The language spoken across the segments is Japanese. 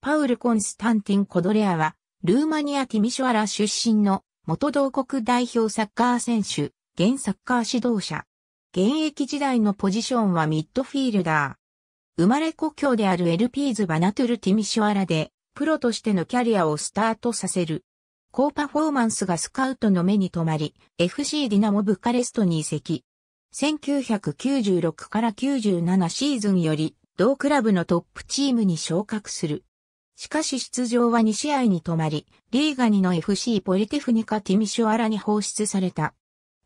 パウル・コンスタンティン・コドレアは、ルーマニア・ティミシュアラ出身の元同国代表サッカー選手、現サッカー指導者。現役時代のポジションはミッドフィールダー。生まれ故郷であるエルピーズ・バナトゥル・ティミシュアラで、プロとしてのキャリアをスタートさせる。高パフォーマンスがスカウトの目に留まり、FC ディナモブカレストに移籍。1996から97シーズンより、同クラブのトップチームに昇格する。しかし出場は2試合に止まり、リーガ2の FC ポリテフニカティミシュアラに放出された。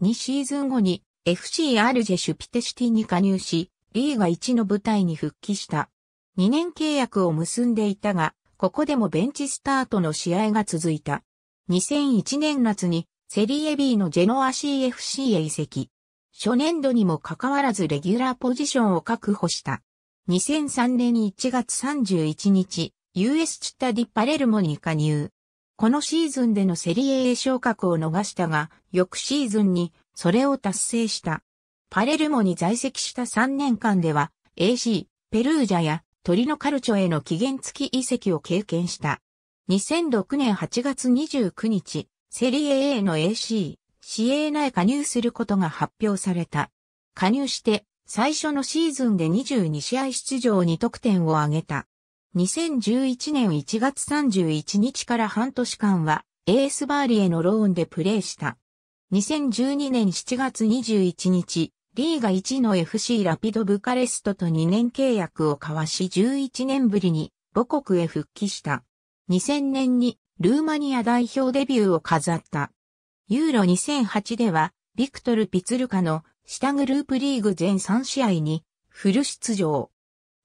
2シーズン後に FC アルジェシュピテシティに加入し、リーガ1の舞台に復帰した。2年契約を結んでいたが、ここでもベンチスタートの試合が続いた。2001年夏にセリエ B のジェノア CFC へ移籍。初年度にもかかわらずレギュラーポジションを確保した。2003年1月31日、US チッタディ・パレルモに加入。このシーズンでのセリエ A 昇格を逃したが、翌シーズンにそれを達成した。パレルモに在籍した3年間では、AC、ペルージャやトリノカルチョへの期限付き移籍を経験した。2006年8月29日、セリエ A の AC、市営内加入することが発表された。加入して、最初のシーズンで22試合出場2得点を挙げた。2011年1月31日から半年間は、エースバーリへのローンでプレーした。2012年7月21日、リーガ1の FC ラピドブカレストと2年契約を交わし11年ぶりに母国へ復帰した。2000年にルーマニア代表デビューを飾った。ユーロ2008では、ビクトル・ピツルカの下グループリーグ全3試合にフル出場。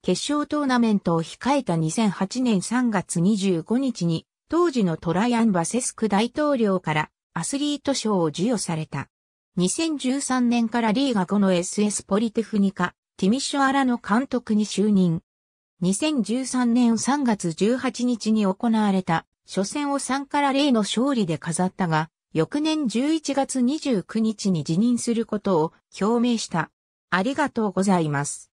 決勝トーナメントを控えた2008年3月25日に、当時のトライアン・バセスク大統領からアスリート賞を授与された。2013年からリーガ5の SS ポリテフニカ、ティミショアラの監督に就任。2013年3月18日に行われた初戦を3から0の勝利で飾ったが、翌年11月29日に辞任することを表明した。ありがとうございます。